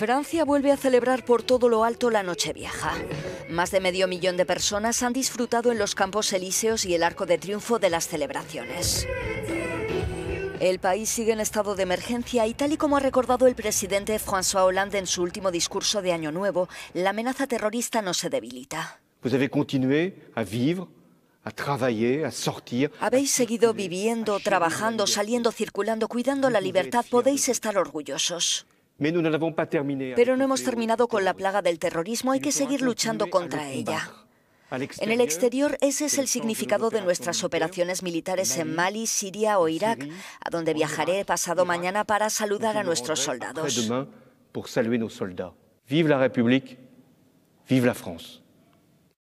Francia vuelve a celebrar por todo lo alto la Nochevieja. Más de medio millón de personas han disfrutado en los Campos Elíseos y el Arco de Triunfo de las celebraciones. El país sigue en estado de emergencia y tal y como ha recordado el presidente François Hollande en su último discurso de Año Nuevo, la amenaza terrorista no se debilita. Habéis seguido viviendo, trabajando, saliendo, circulando, cuidando la libertad. Podéis estar orgullosos. Pero no hemos terminado con la plaga del terrorismo, hay que seguir luchando contra ella. En el exterior, ese es el significado de nuestras operaciones militares en Mali, Siria o Irak, a donde viajaré pasado mañana para saludar a nuestros soldados. Vive la República, vive la France.